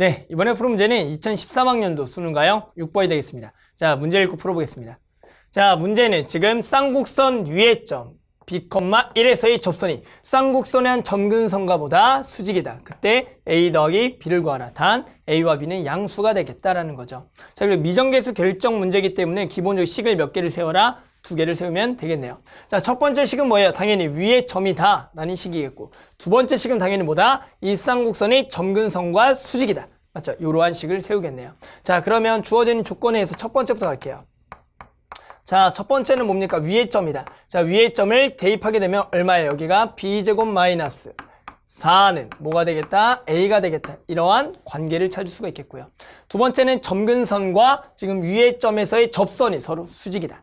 네, 이번에 풀 문제는 2013학년도 수능가형 6번이 되겠습니다. 자, 문제 읽고 풀어보겠습니다. 자, 문제는 지금 쌍곡선 위의 점 B, 1에서의 접선이 쌍곡선의 한 점근선과 보다 수직이다. 그때 A 더하기 B를 구하라. 단 A와 B는 양수가 되겠다라는 거죠. 자, 그리고 미정계수 결정 문제이기 때문에 기본적 식을 몇 개를 세워라? 두 개를 세우면 되겠네요. 자, 첫 번째 식은 뭐예요? 당연히 위에 점이 다 라는 식이겠고 두 번째 식은 당연히 뭐다? 일상곡선이 점근선과 수직이다. 맞죠? 이러한 식을 세우겠네요. 자, 그러면 주어진 조건에 서첫 번째부터 갈게요. 자, 첫 번째는 뭡니까? 위의 점이다. 자, 위의 점을 대입하게 되면 얼마예요? 여기가 b제곱 마이너스 4는 뭐가 되겠다? A가 되겠다. 이러한 관계를 찾을 수가 있겠고요. 두 번째는 점근선과 지금 위의 점에서의 접선이 서로 수직이다.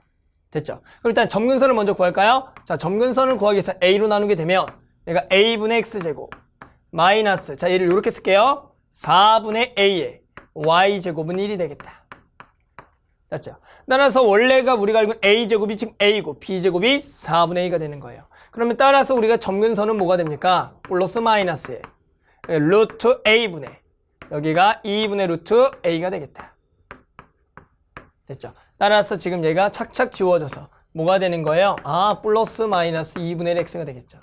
됐죠? 그럼 일단 점근선을 먼저 구할까요? 자, 점근선을 구하기 위해서 A로 나누게 되면 얘가 A분의 X제곱 마이너스 자, 얘를 이렇게 쓸게요. 4분의 A의 Y제곱은 1이 되겠다. 됐죠 따라서 원래가 우리가 알고 있는 A제곱이 지금 A고 B제곱이 4분의 A가 되는 거예요. 그러면 따라서 우리가 점근선은 뭐가 됩니까? 플러스 마이너스에 루트 A분의 여기가 2분의 e 루트 A가 되겠다. 됐죠? 따라서 지금 얘가 착착 지워져서 뭐가 되는 거예요? 아, 플러스 마이너스 2분의 1x가 되겠죠.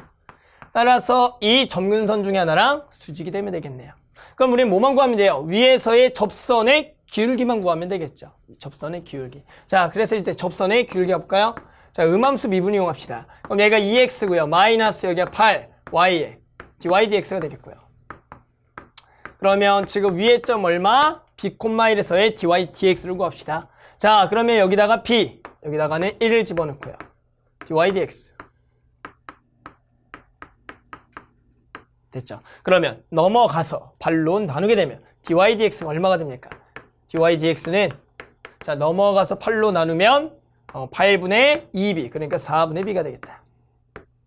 따라서 이 점근선 중에 하나랑 수직이 되면 되겠네요. 그럼 우리는 뭐만 구하면 돼요? 위에서의 접선의 기울기만 구하면 되겠죠. 접선의 기울기. 자, 그래서 이때 접선의 기울기 볼까요? 자, 음함수 미분 이용합시다. 그럼 얘가 2x고요. E 마이너스 여기가 8, y에, dy dx가 되겠고요. 그러면 지금 위의점 얼마? b 콤마일에서의 dy dx를 구합시다. 자 그러면 여기다가 b 여기다가는 1을 집어넣고요. dy dx 됐죠. 그러면 넘어가서 반론 나누게 되면 dy dx가 얼마가 됩니까? dy dx는 자 넘어가서 8로 나누면 어, 8분의 2b 그러니까 4분의 b가 되겠다.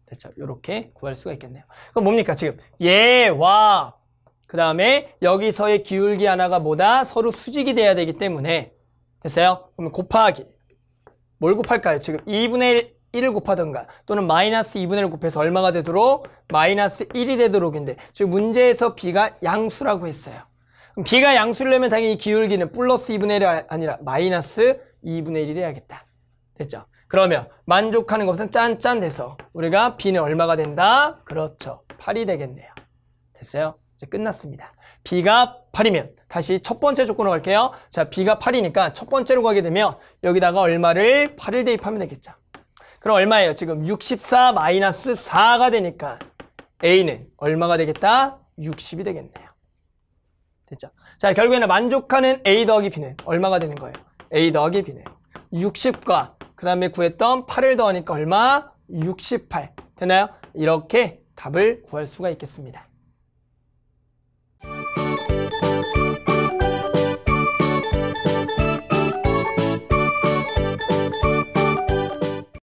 됐죠. 이렇게 구할 수가 있겠네요. 그럼 뭡니까? 지금 얘와 그 다음에 여기서의 기울기 하나가 뭐다? 서로 수직이 돼야 되기 때문에 됐어요? 그러면 곱하기 뭘 곱할까요? 지금 2분의 1을 곱하던가 또는 마이너스 2분의 1을 곱해서 얼마가 되도록? 마이너스 1이 되도록인데 지금 문제에서 b가 양수라고 했어요 그럼 b가 양수려면 당연히 기울기는 플러스 2분의 1이 아니라 마이너스 2분의 1이 돼야겠다 됐죠? 그러면 만족하는 것은 짠짠 돼서 우리가 b는 얼마가 된다? 그렇죠 8이 되겠네요 됐어요? 이제 끝났습니다. b가 8이면 다시 첫 번째 조건으로 갈게요. 자, b가 8이니까 첫 번째로 가게 되면 여기다가 얼마를 8을 대입하면 되겠죠. 그럼 얼마예요? 지금 64 4가 되니까 a는 얼마가 되겠다? 60이 되겠네요. 됐죠? 자, 결국에는 만족하는 a 더하기 b는 얼마가 되는 거예요? a 더하기 b 는 60과 그 다음에 구했던 8을 더하니까 얼마? 68 되나요? 이렇게 답을 구할 수가 있겠습니다.